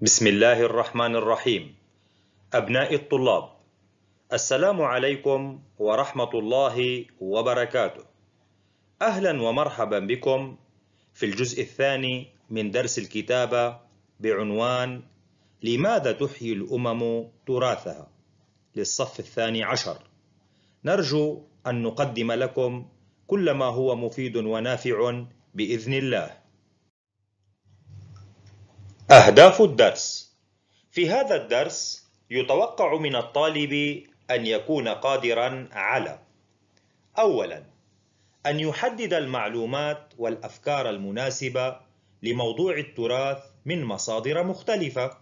بسم الله الرحمن الرحيم أبناء الطلاب السلام عليكم ورحمة الله وبركاته أهلا ومرحبا بكم في الجزء الثاني من درس الكتابة بعنوان لماذا تحيي الأمم تراثها للصف الثاني عشر نرجو أن نقدم لكم كل ما هو مفيد ونافع بإذن الله أهداف الدرس في هذا الدرس يتوقع من الطالب أن يكون قادرا على أولا أن يحدد المعلومات والأفكار المناسبة لموضوع التراث من مصادر مختلفة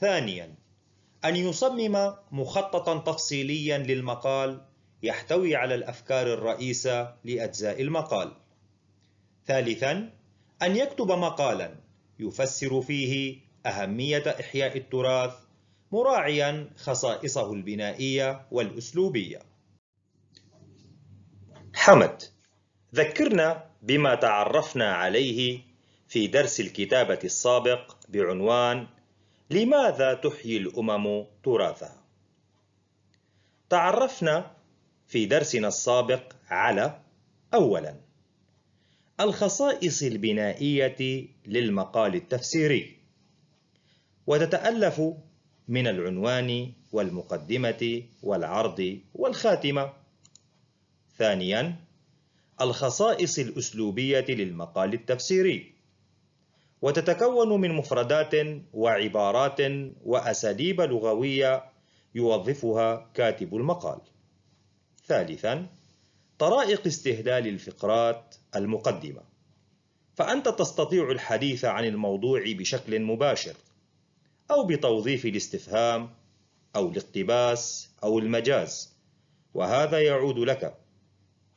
ثانيا أن يصمم مخططا تفصيليا للمقال يحتوي على الأفكار الرئيسة لأجزاء المقال ثالثا أن يكتب مقالا يفسر فيه أهمية إحياء التراث مراعيا خصائصه البنائية والأسلوبية حمد ذكرنا بما تعرفنا عليه في درس الكتابة السابق بعنوان لماذا تحيي الأمم تراثها؟ تعرفنا في درسنا السابق على أولاً الخصائص البنائية للمقال التفسيري وتتألف من العنوان والمقدمة والعرض والخاتمة ثانيا الخصائص الأسلوبية للمقال التفسيري وتتكون من مفردات وعبارات وأساليب لغوية يوظفها كاتب المقال ثالثا طرائق استهلال الفقرات المقدمة فأنت تستطيع الحديث عن الموضوع بشكل مباشر أو بتوظيف الاستفهام أو الاقتباس أو المجاز وهذا يعود لك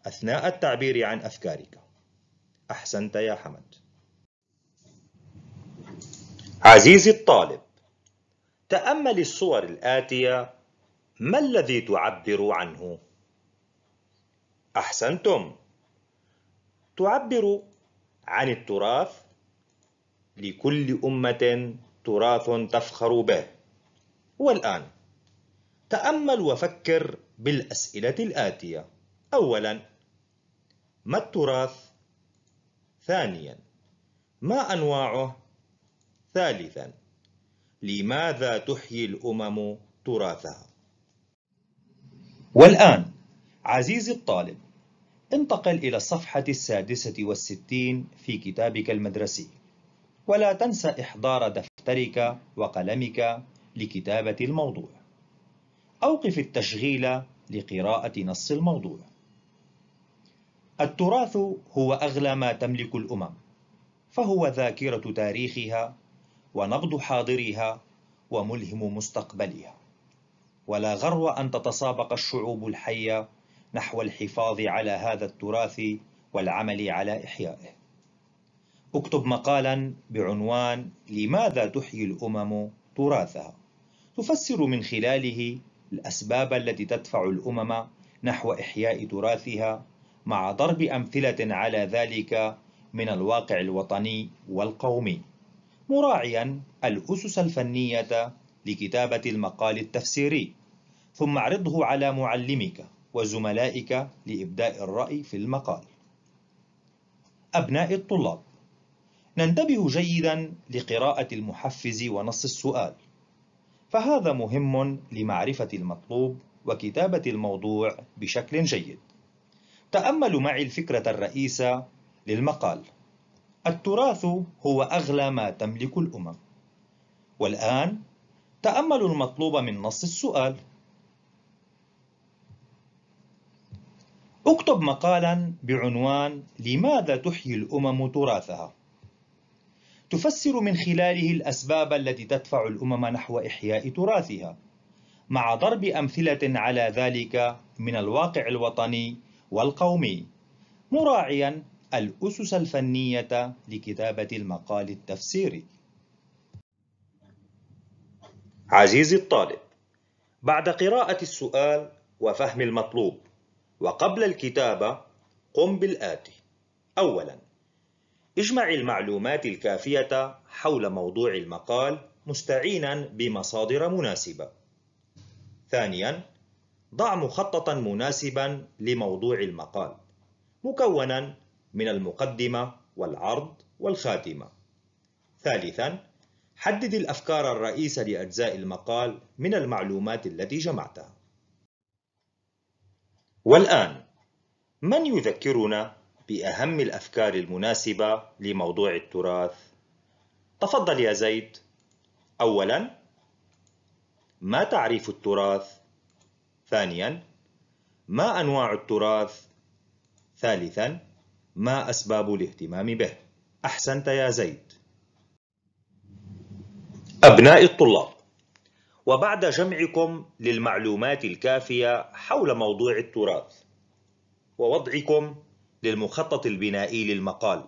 أثناء التعبير عن أفكارك أحسنت يا حمد عزيزي الطالب تأمل الصور الآتية ما الذي تعبر عنه؟ أحسنتم تعبر عن التراث لكل أمة تراث تفخر به والآن تأمل وفكر بالأسئلة الآتية أولا ما التراث؟ ثانيا ما أنواعه؟ ثالثا لماذا تحيي الأمم تراثها؟ والآن عزيزي الطالب انتقل إلى الصفحة السادسة والستين في كتابك المدرسي ولا تنسى إحضار دفترك وقلمك لكتابة الموضوع أوقف التشغيل لقراءة نص الموضوع التراث هو أغلى ما تملك الأمم فهو ذاكرة تاريخها ونبض حاضرها وملهم مستقبلها ولا غرو أن تتسابق الشعوب الحية نحو الحفاظ على هذا التراث والعمل على إحيائه اكتب مقالا بعنوان لماذا تحيي الأمم تراثها تفسر من خلاله الأسباب التي تدفع الأمم نحو إحياء تراثها مع ضرب أمثلة على ذلك من الواقع الوطني والقومي مراعيا الأسس الفنية لكتابة المقال التفسيري ثم اعرضه على معلمك وزملائك لإبداء الرأي في المقال أبناء الطلاب ننتبه جيدا لقراءة المحفز ونص السؤال فهذا مهم لمعرفة المطلوب وكتابة الموضوع بشكل جيد تأملوا معي الفكرة الرئيسة للمقال التراث هو أغلى ما تملك الأمم والآن تأملوا المطلوب من نص السؤال اكتب مقالا بعنوان لماذا تحيي الأمم تراثها؟ تفسر من خلاله الأسباب التي تدفع الأمم نحو إحياء تراثها مع ضرب أمثلة على ذلك من الواقع الوطني والقومي مراعيا الأسس الفنية لكتابة المقال التفسيري عزيزي الطالب بعد قراءة السؤال وفهم المطلوب وقبل الكتابة قم بالآتي أولا اجمع المعلومات الكافية حول موضوع المقال مستعينا بمصادر مناسبة ثانيا ضع مخططا مناسبا لموضوع المقال مكونا من المقدمة والعرض والخاتمة ثالثا حدد الأفكار الرئيسة لأجزاء المقال من المعلومات التي جمعتها والآن من يذكرنا بأهم الأفكار المناسبة لموضوع التراث؟ تفضل يا زيد أولا ما تعريف التراث؟ ثانيا ما أنواع التراث؟ ثالثا ما أسباب الاهتمام به؟ أحسنت يا زيد أبناء الطلاب وبعد جمعكم للمعلومات الكافية حول موضوع التراث ووضعكم للمخطط البنائي للمقال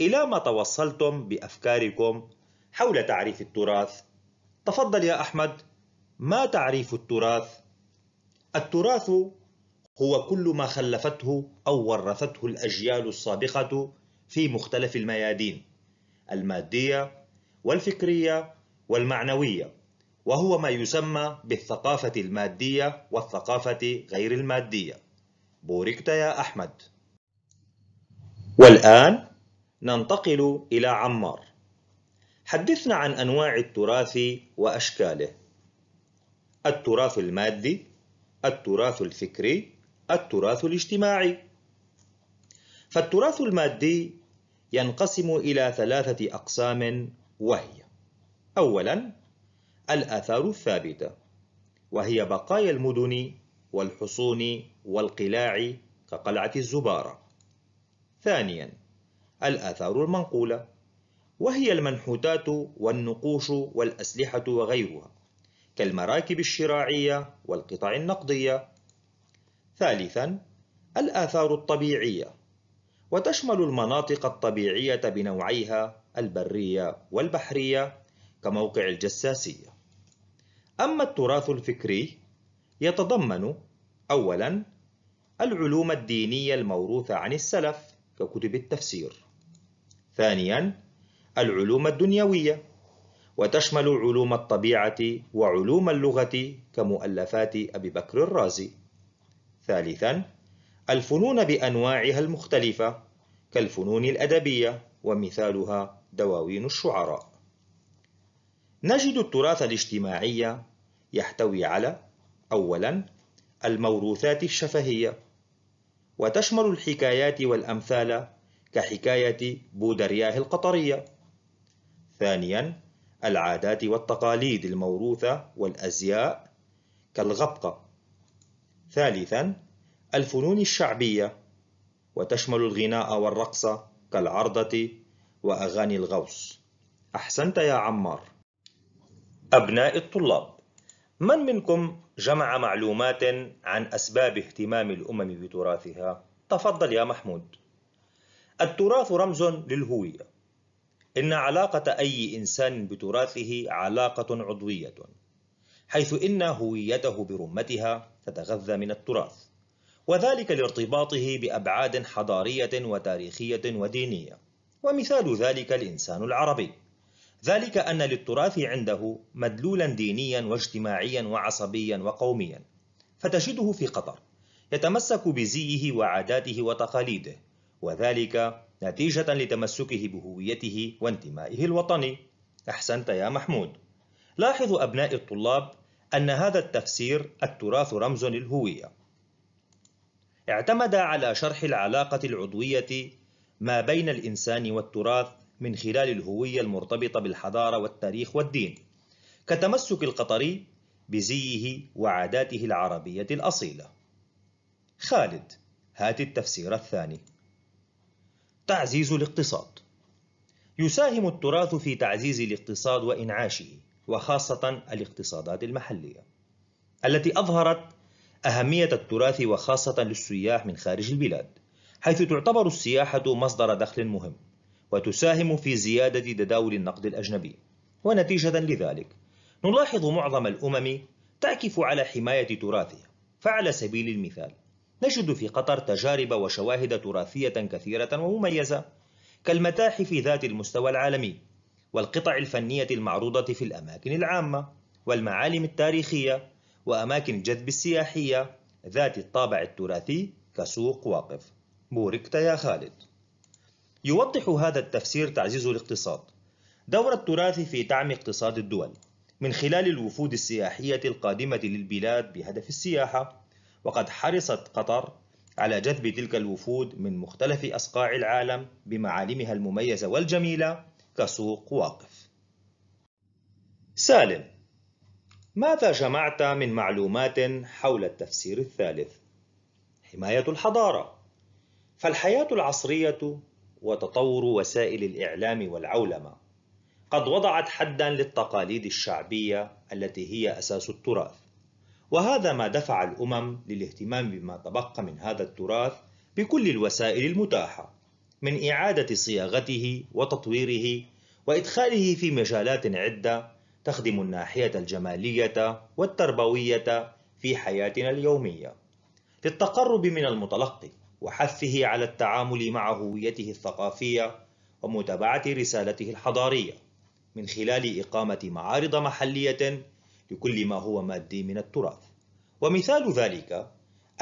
إلى ما توصلتم بأفكاركم حول تعريف التراث تفضل يا أحمد ما تعريف التراث؟ التراث هو كل ما خلفته أو ورثته الأجيال السابقة في مختلف الميادين المادية والفكرية والمعنوية وهو ما يسمى بالثقافة المادية والثقافة غير المادية بوركت يا أحمد والآن ننتقل إلى عمار حدثنا عن أنواع التراث وأشكاله التراث المادي التراث الفكري التراث الاجتماعي فالتراث المادي ينقسم إلى ثلاثة أقسام وهي أولاً الآثار الثابتة وهي بقايا المدن والحصون والقلاع كقلعة الزبارة ثانيا الآثار المنقولة وهي المنحوتات والنقوش والأسلحة وغيرها كالمراكب الشراعية والقطع النقدية ثالثا الآثار الطبيعية وتشمل المناطق الطبيعية بنوعيها البرية والبحرية كموقع الجساسية أما التراث الفكري يتضمن أولا العلوم الدينية الموروثة عن السلف ككتب التفسير ثانيا العلوم الدنيوية وتشمل علوم الطبيعة وعلوم اللغة كمؤلفات أبي بكر الرازي ثالثا الفنون بأنواعها المختلفة كالفنون الأدبية ومثالها دواوين الشعراء نجد التراث الاجتماعي يحتوي على أولاً الموروثات الشفهية وتشمل الحكايات والأمثال كحكاية بودرياه القطرية ثانياً العادات والتقاليد الموروثة والأزياء كالغبقة ثالثاً الفنون الشعبية وتشمل الغناء والرقص كالعرضة وأغاني الغوص أحسنت يا عمار أبناء الطلاب من منكم جمع معلومات عن أسباب اهتمام الأمم بتراثها؟ تفضل يا محمود التراث رمز للهوية إن علاقة أي إنسان بتراثه علاقة عضوية حيث إن هويته برمتها تتغذى من التراث وذلك لارتباطه بأبعاد حضارية وتاريخية ودينية ومثال ذلك الإنسان العربي ذلك أن للتراث عنده مدلولا دينيا واجتماعيا وعصبيا وقوميا فتجده في قطر يتمسك بزيه وعاداته وتقاليده وذلك نتيجة لتمسكه بهويته وانتمائه الوطني أحسنت يا محمود لاحظ أبناء الطلاب أن هذا التفسير التراث رمز للهوية اعتمد على شرح العلاقة العضوية ما بين الإنسان والتراث من خلال الهوية المرتبطة بالحضارة والتاريخ والدين كتمسك القطري بزيه وعاداته العربية الأصيلة خالد هات التفسير الثاني تعزيز الاقتصاد يساهم التراث في تعزيز الاقتصاد وإنعاشه وخاصة الاقتصادات المحلية التي أظهرت أهمية التراث وخاصة للسياح من خارج البلاد حيث تعتبر السياحة مصدر دخل مهم وتساهم في زيادة تداول النقد الأجنبي ونتيجة لذلك نلاحظ معظم الأمم تعكف على حماية تراثها فعلى سبيل المثال نجد في قطر تجارب وشواهد تراثية كثيرة ومميزة كالمتاحف ذات المستوى العالمي والقطع الفنية المعروضة في الأماكن العامة والمعالم التاريخية وأماكن الجذب السياحية ذات الطابع التراثي كسوق واقف بوركت يا خالد يوضح هذا التفسير تعزيز الاقتصاد دور التراث في دعم اقتصاد الدول من خلال الوفود السياحية القادمة للبلاد بهدف السياحة وقد حرصت قطر على جذب تلك الوفود من مختلف أصقاع العالم بمعالمها المميزة والجميلة كسوق واقف سالم ماذا جمعت من معلومات حول التفسير الثالث؟ حماية الحضارة فالحياة العصرية وتطور وسائل الإعلام والعولمة قد وضعت حدا للتقاليد الشعبية التي هي أساس التراث وهذا ما دفع الأمم للاهتمام بما تبقى من هذا التراث بكل الوسائل المتاحة من إعادة صياغته وتطويره وإدخاله في مجالات عدة تخدم الناحية الجمالية والتربوية في حياتنا اليومية للتقرب من المتلقي وحثه على التعامل مع هويته الثقافية ومتابعة رسالته الحضارية من خلال إقامة معارض محلية لكل ما هو مادي من التراث ومثال ذلك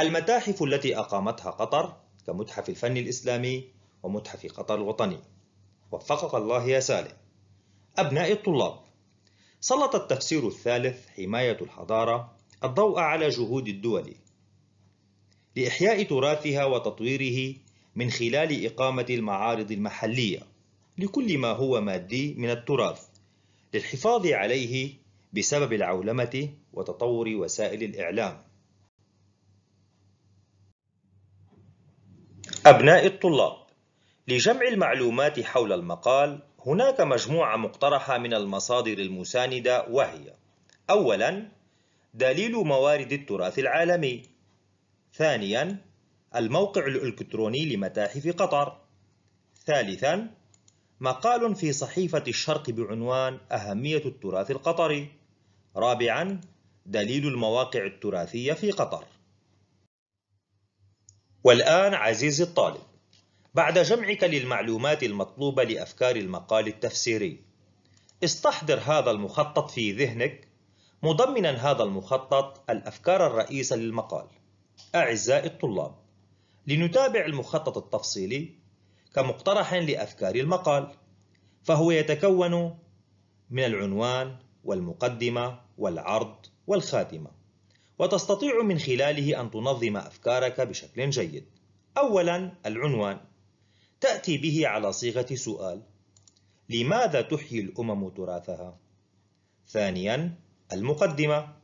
المتاحف التي أقامتها قطر كمتحف الفن الإسلامي ومتحف قطر الوطني وفقك الله يا سالم أبناء الطلاب سلط التفسير الثالث حماية الحضارة الضوء على جهود الدول لإحياء تراثها وتطويره من خلال إقامة المعارض المحلية لكل ما هو مادي من التراث للحفاظ عليه بسبب العولمة وتطور وسائل الإعلام. أبناء الطلاب لجمع المعلومات حول المقال هناك مجموعة مقترحة من المصادر المساندة وهي: أولاً دليل موارد التراث العالمي ثانيا الموقع الإلكتروني لمتاحف قطر ثالثا مقال في صحيفة الشرق بعنوان أهمية التراث القطري رابعا دليل المواقع التراثية في قطر والآن عزيزي الطالب بعد جمعك للمعلومات المطلوبة لأفكار المقال التفسيري استحضر هذا المخطط في ذهنك مضمنا هذا المخطط الأفكار الرئيسة للمقال أعزائي الطلاب لنتابع المخطط التفصيلي كمقترح لأفكار المقال فهو يتكون من العنوان والمقدمة والعرض والخاتمة وتستطيع من خلاله أن تنظم أفكارك بشكل جيد أولا العنوان تأتي به على صيغة سؤال لماذا تحيي الأمم تراثها؟ ثانيا المقدمة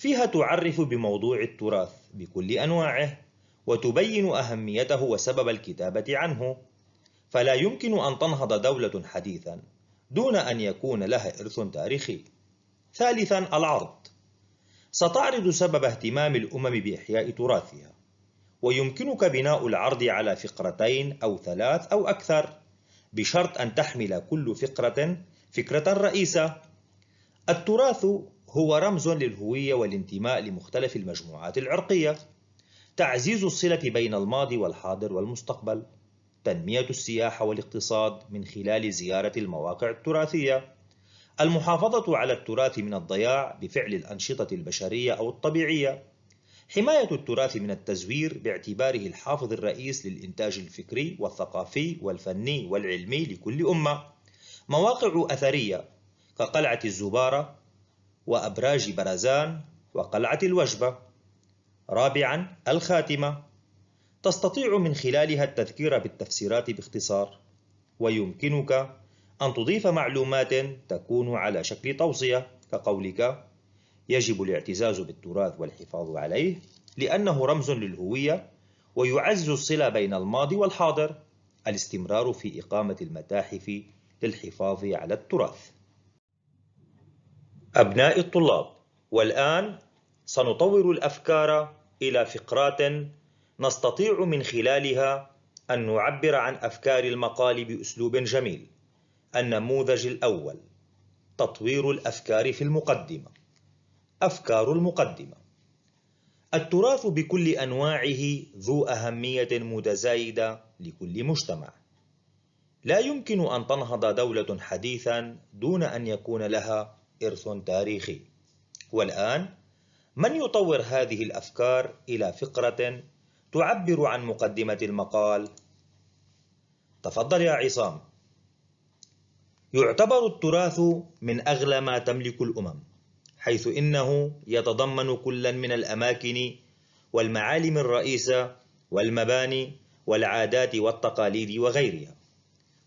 فيها تعرف بموضوع التراث بكل أنواعه وتبين أهميته وسبب الكتابة عنه فلا يمكن أن تنهض دولة حديثا دون أن يكون لها إرث تاريخي ثالثا العرض ستعرض سبب اهتمام الأمم بإحياء تراثها ويمكنك بناء العرض على فقرتين أو ثلاث أو أكثر بشرط أن تحمل كل فقرة فكرة رئيسة التراث هو رمز للهوية والانتماء لمختلف المجموعات العرقية تعزيز الصلة بين الماضي والحاضر والمستقبل تنمية السياحة والاقتصاد من خلال زيارة المواقع التراثية المحافظة على التراث من الضياع بفعل الأنشطة البشرية أو الطبيعية حماية التراث من التزوير باعتباره الحافظ الرئيس للإنتاج الفكري والثقافي والفني والعلمي لكل أمة مواقع أثرية كقلعة الزبارة وأبراج برزان وقلعة الوجبة رابعا الخاتمة تستطيع من خلالها التذكير بالتفسيرات باختصار ويمكنك أن تضيف معلومات تكون على شكل توصية كقولك يجب الاعتزاز بالتراث والحفاظ عليه لأنه رمز للهوية ويعزز الصلة بين الماضي والحاضر الاستمرار في إقامة المتاحف للحفاظ على التراث أبناء الطلاب والآن سنطور الأفكار إلى فقرات نستطيع من خلالها أن نعبر عن أفكار المقال بأسلوب جميل النموذج الأول تطوير الأفكار في المقدمة أفكار المقدمة التراث بكل أنواعه ذو أهمية متزايدة لكل مجتمع لا يمكن أن تنهض دولة حديثا دون أن يكون لها إرث تاريخي والآن من يطور هذه الأفكار إلى فقرة تعبر عن مقدمة المقال؟ تفضل يا عصام يعتبر التراث من أغلى ما تملك الأمم حيث إنه يتضمن كلا من الأماكن والمعالم الرئيسة والمباني والعادات والتقاليد وغيرها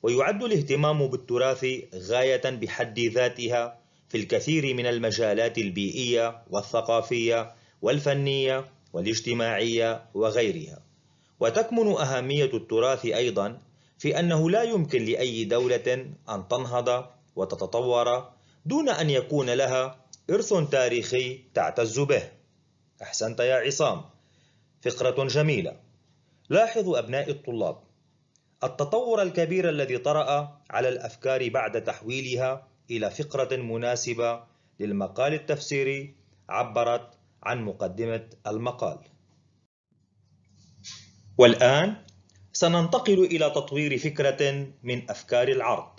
ويعد الاهتمام بالتراث غاية بحد ذاتها في الكثير من المجالات البيئية والثقافية والفنية والاجتماعية وغيرها وتكمن أهمية التراث أيضا في أنه لا يمكن لأي دولة أن تنهض وتتطور دون أن يكون لها إرث تاريخي تعتز به أحسنت يا عصام فقرة جميلة لاحظوا أبناء الطلاب التطور الكبير الذي طرأ على الأفكار بعد تحويلها إلى فقرة مناسبة للمقال التفسيري عبرت عن مقدمة المقال. والآن سننتقل إلى تطوير فكرة من أفكار العرض.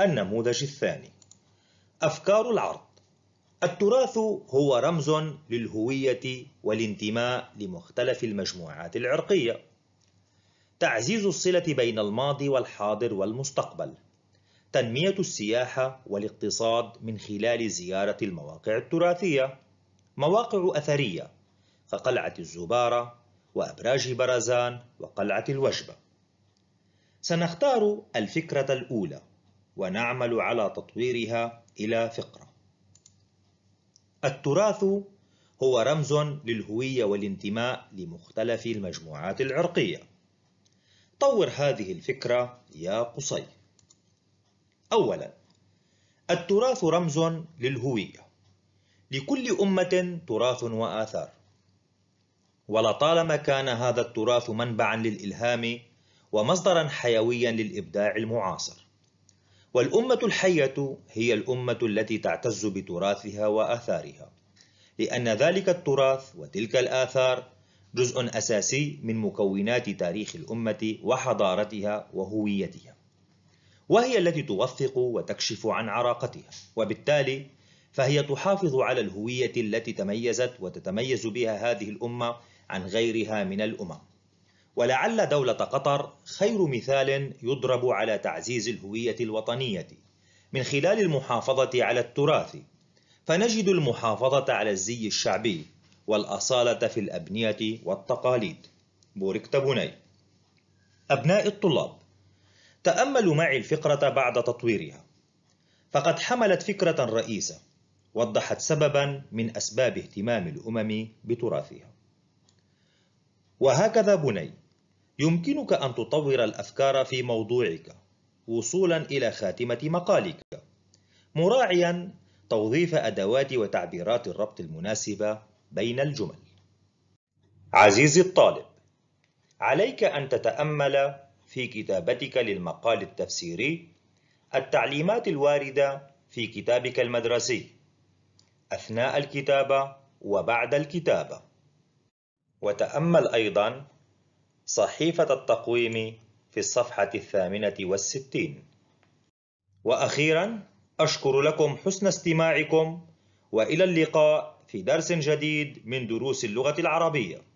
النموذج الثاني. أفكار العرض التراث هو رمز للهوية والانتماء لمختلف المجموعات العرقية. تعزيز الصلة بين الماضي والحاضر والمستقبل. تنمية السياحة والاقتصاد من خلال زيارة المواقع التراثية مواقع أثرية كقلعة الزبارة وأبراج برزان وقلعة الوجبة سنختار الفكرة الأولى ونعمل على تطويرها إلى فقرة التراث هو رمز للهوية والانتماء لمختلف المجموعات العرقية طور هذه الفكرة يا قصي أولا التراث رمز للهوية لكل أمة تراث وآثار ولطالما كان هذا التراث منبعا للإلهام ومصدرا حيويا للإبداع المعاصر والأمة الحية هي الأمة التي تعتز بتراثها وآثارها لأن ذلك التراث وتلك الآثار جزء أساسي من مكونات تاريخ الأمة وحضارتها وهويتها وهي التي توثق وتكشف عن عراقتها وبالتالي فهي تحافظ على الهوية التي تميزت وتتميز بها هذه الأمة عن غيرها من الأمم ولعل دولة قطر خير مثال يضرب على تعزيز الهوية الوطنية من خلال المحافظة على التراث فنجد المحافظة على الزي الشعبي والأصالة في الأبنية والتقاليد بوركت بني أبناء الطلاب تأملوا معي الفقرة بعد تطويرها فقد حملت فكرة رئيسة وضحت سببا من أسباب اهتمام الأمم بتراثها وهكذا بني يمكنك أن تطور الأفكار في موضوعك وصولا إلى خاتمة مقالك مراعيا توظيف أدوات وتعبيرات الربط المناسبة بين الجمل عزيزي الطالب عليك أن تتأمل في كتابتك للمقال التفسيري التعليمات الواردة في كتابك المدرسي أثناء الكتابة وبعد الكتابة وتأمل أيضا صحيفة التقويم في الصفحة الثامنة والستين وأخيرا أشكر لكم حسن استماعكم وإلى اللقاء في درس جديد من دروس اللغة العربية